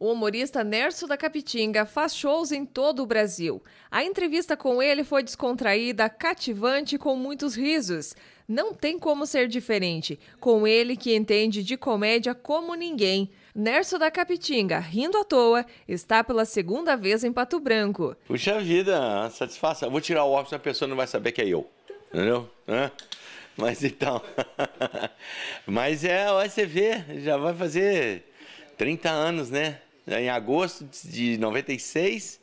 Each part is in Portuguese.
O humorista Nerso da Capitinga faz shows em todo o Brasil. A entrevista com ele foi descontraída, cativante com muitos risos. Não tem como ser diferente, com ele que entende de comédia como ninguém. Nerso da Capitinga, rindo à toa, está pela segunda vez em Pato Branco. Puxa vida, satisfação. Vou tirar o óculos, a pessoa não vai saber que é eu. Entendeu? Hã? Mas então. Mas é, você vê, já vai fazer 30 anos, né? Né, em agosto de 96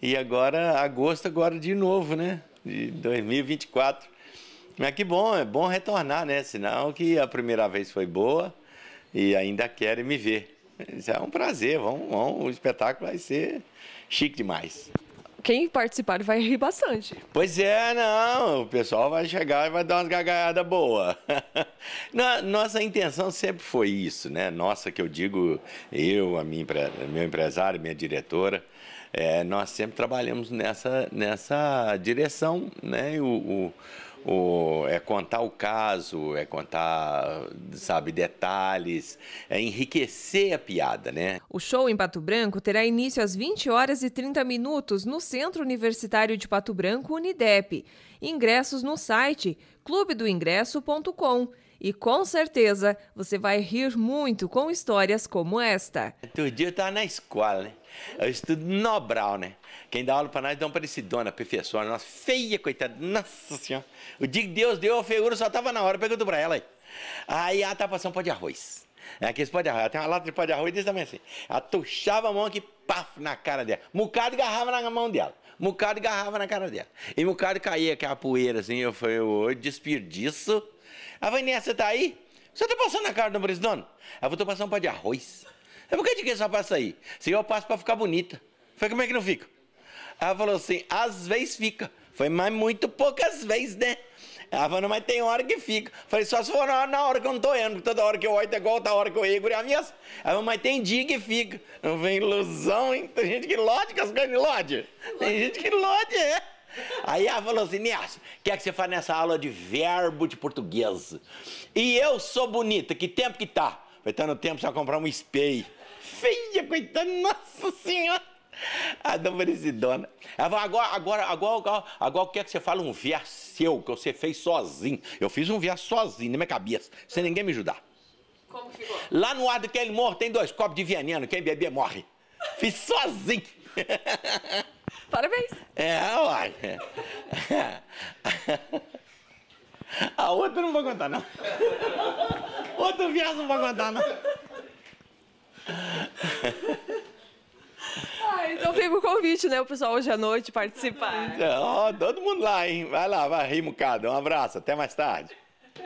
e agora agosto agora de novo, né? De 2024. Mas que bom, é bom retornar, né? Sinal que a primeira vez foi boa e ainda querem me ver. é um prazer, vamos, vamos, o espetáculo vai ser chique demais quem participar vai rir bastante. Pois é, não. O pessoal vai chegar e vai dar umas gagaiadas boas. Nossa intenção sempre foi isso, né? Nossa, que eu digo, eu, a minha, meu empresário, minha diretora, é, nós sempre trabalhamos nessa, nessa direção, né? o, o o, é contar o caso, é contar, sabe, detalhes, é enriquecer a piada, né? O show em Pato Branco terá início às 20 horas e 30 minutos no Centro Universitário de Pato Branco, Unidep. Ingressos no site clubedoingresso.com e com certeza você vai rir muito com histórias como esta. Outro dia eu estava na escola, né? Eu estudo Nobral, né? Quem dá aula para nós é Dom Parecidona, professora, nossa, feia, coitada, nossa senhora. O dia que Deus deu a feiura só estava na hora, pergunto para ela aí. Aí ela ah, tá passando pó de arroz. É aqueles pó de arroz. Ela tem uma lata de pó de arroz desse também assim. Ela tuchava a mão aqui, paf, na cara dela. Mucado agarrava na mão dela. Mucado agarrava na cara dela. E Mucado caía aquela poeira assim. Eu falei, ô, desperdício. A ah, Vanessa, você tá aí? Você tá passando na cara do Boris Dono? Eu ah, vou, tô passando um pó de arroz. É por que de que só passa aí? Se eu passo pra ficar bonita. Falei, como é que não fica? Ela falou assim: às vezes fica. Foi, mas muito poucas vezes, né? Ela falou, mas tem hora que fica. Falei, só se for na, na hora que eu não tô indo, porque toda hora que eu olho é igual a hora que eu ergo e a minha. Ela falou, mas tem dia que fica. Não vem ilusão, hein? Tem gente que lode com as coisas lode. Tem gente que lode, é. Aí ela falou assim, Niasso, o que é que você faz nessa aula de verbo de português? E eu sou bonita, que tempo que tá? Vai estar tá no tempo vai comprar um espelho. Feia, coitada, nossa senhora. A Damarizidona. Ela falou, agora, agora, agora, agora, agora que é que você fale um viés seu que você fez sozinho. Eu fiz um viés sozinho, na minha cabeça, sem ninguém me ajudar. Como ficou? Lá no ar do que ele morre tem dois copos de veneno, quem beber morre. Fiz sozinho. Parabéns. É, uai. A outra não vou contar, não. Outro viagem não vou contar, não. Então fica o convite, né? O pessoal hoje à noite participar. Então, ó, todo mundo lá, hein? Vai lá, vai rimo cada, Um abraço, até mais tarde.